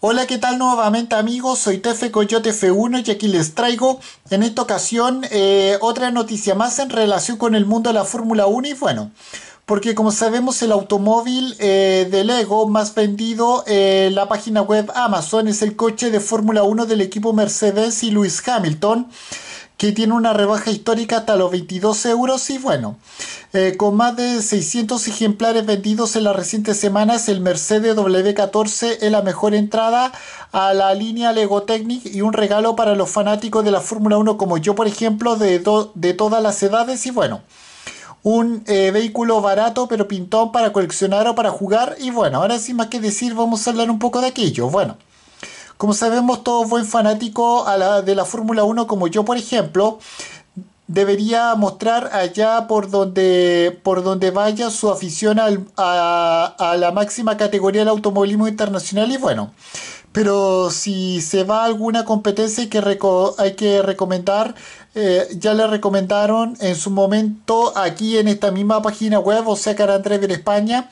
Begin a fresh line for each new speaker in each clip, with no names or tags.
Hola, ¿qué tal nuevamente amigos? Soy Tefe Coyote F1 y aquí les traigo en esta ocasión eh, otra noticia más en relación con el mundo de la Fórmula 1 y bueno, porque como sabemos el automóvil eh, de Lego más vendido en eh, la página web Amazon es el coche de Fórmula 1 del equipo Mercedes y Lewis Hamilton que tiene una rebaja histórica hasta los 22 euros y bueno, eh, con más de 600 ejemplares vendidos en las recientes semanas, el Mercedes W14 es la mejor entrada a la línea Lego Technic, y un regalo para los fanáticos de la Fórmula 1 como yo, por ejemplo, de, de todas las edades y bueno un eh, vehículo barato pero pintón para coleccionar o para jugar. Y bueno, ahora sin más que decir, vamos a hablar un poco de aquello. Bueno, como sabemos, todos buen fanático de la Fórmula 1, como yo por ejemplo, debería mostrar allá por donde, por donde vaya su afición a, la máxima categoría del automovilismo internacional y bueno. Pero si se va a alguna competencia que, hay que recomendar, eh, ya le recomendaron en su momento aquí en esta misma página web, o sea, Carandrever en España,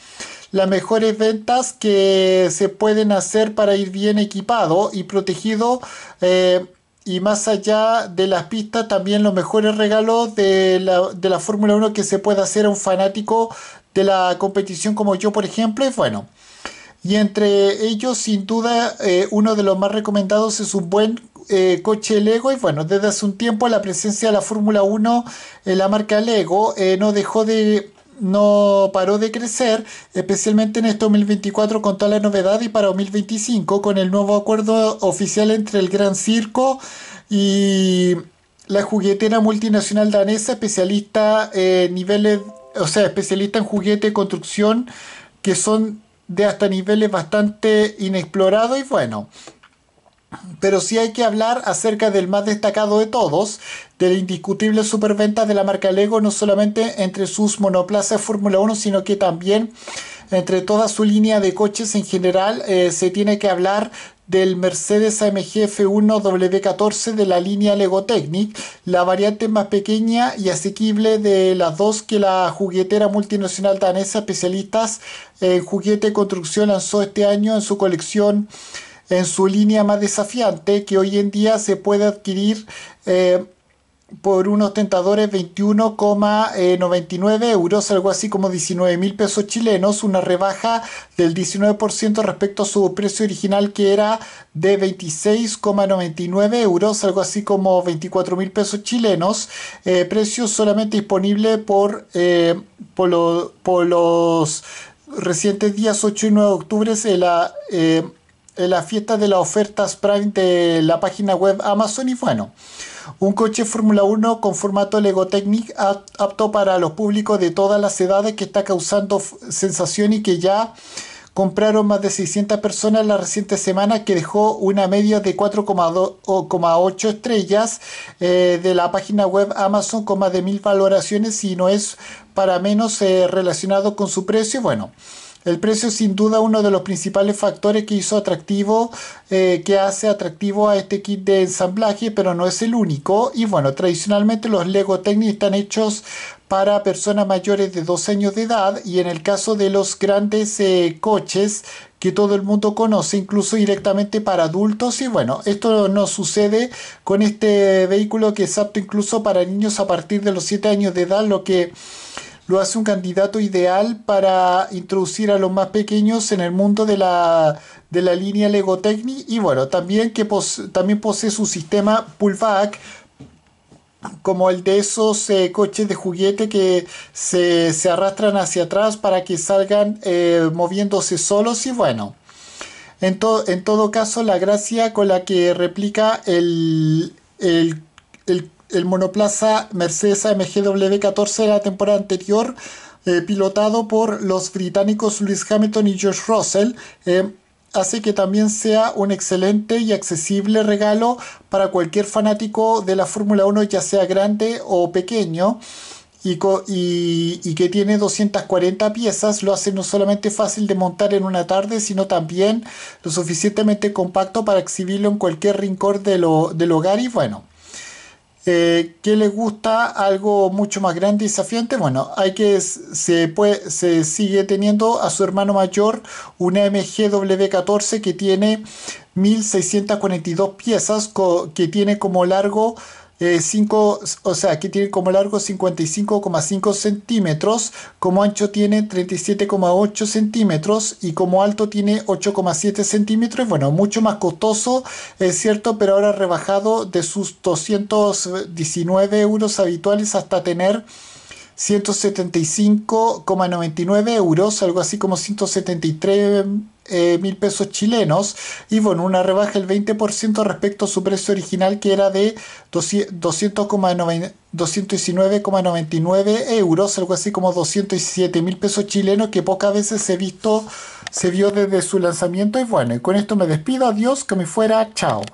las mejores ventas que se pueden hacer para ir bien equipado y protegido. Eh, y más allá de las pistas, también los mejores regalos de la, de la Fórmula 1 que se puede hacer a un fanático de la competición como yo, por ejemplo. Y bueno, y entre ellos, sin duda, eh, uno de los más recomendados es un buen eh, coche Lego y bueno, desde hace un tiempo la presencia de la Fórmula 1 en la marca Lego no dejó de no paró de crecer, especialmente en este 2024 con toda la novedad y para 2025 con el nuevo acuerdo oficial entre el Gran Circo y la juguetera multinacional danesa especialista en eh, niveles, o sea, especialista en juguete construcción que son de hasta niveles bastante inexplorados y bueno, pero sí hay que hablar acerca del más destacado de todos, de la indiscutible superventa de la marca Lego, no solamente entre sus monoplazas Fórmula 1, sino que también entre toda su línea de coches en general, eh, se tiene que hablar del Mercedes AMG F1 W14 de la línea Lego Technic, la variante más pequeña y asequible de las dos que la juguetera multinacional danesa especialistas en juguete construcción lanzó este año en su colección en su línea más desafiante que hoy en día se puede adquirir eh, por unos tentadores 21,99 eh, euros, algo así como 19 mil pesos chilenos, una rebaja del 19% respecto a su precio original que era de 26,99 euros, algo así como 24 mil pesos chilenos, eh, precio solamente disponible por, por, los recientes días 8 y 9 de octubre. la, la fiesta de las ofertas Prime de la página web Amazon y bueno, un coche Fórmula 1 con formato Lego Technic apto para los públicos de todas las edades que está causando sensación y que ya compraron más de 600 personas la reciente semana que dejó una media de 4,8 estrellas eh, de la página web Amazon con más de mil valoraciones y no es para menos eh, relacionado con su precio. Bueno, el precio es sin duda uno de los principales factores que hizo atractivo, eh, que hace atractivo a este kit de ensamblaje, pero no es el único. Y bueno, tradicionalmente los Lego Technic están hechos para personas mayores de 12 años de edad y en el caso de los grandes eh, coches que todo el mundo conoce, incluso directamente para adultos. Y bueno, esto no sucede con este vehículo que es apto incluso para niños a partir de los 7 años de edad, lo que lo hace un candidato ideal para introducir a los más pequeños en el mundo de la, línea Lego línea y bueno, también, que también posee su sistema pullback como el de esos eh, coches de juguete que se, arrastran hacia atrás para que salgan eh, moviéndose solos y bueno. En, en, todo caso, la gracia con la que replica el, el, el el monoplaza Mercedes AMG W14 de la temporada anterior, eh, pilotado por los británicos Lewis Hamilton y George Russell. Eh, hace que también sea un excelente y accesible regalo para cualquier fanático de la Fórmula 1, ya sea grande o pequeño. Y, que tiene 240 piezas, lo hace no solamente fácil de montar en una tarde, sino también lo suficientemente compacto para exhibirlo en cualquier rincón de lo, del hogar. Y bueno, eh, ¿Qué le gusta? Algo mucho más grande y desafiante. Bueno, hay que se, puede, se sigue teniendo a su hermano mayor una MGW14 que tiene 1642 piezas, que tiene como largo 5, eh, o sea, aquí tiene como largo 55,5 centímetros, como ancho tiene 37,8 centímetros y como alto tiene 8,7 centímetros. Bueno, mucho más costoso, es cierto, pero ahora rebajado de sus 219 euros habituales hasta tener 175,99 euros, algo así como 173 eh, mil pesos chilenos y bueno, una rebaja del 20% respecto a su precio original que era de 219,99 euros, algo así como 207 mil pesos chilenos que pocas veces se, visto, se vio desde su lanzamiento y bueno, y con esto me despido, adiós, que me fuera, chao.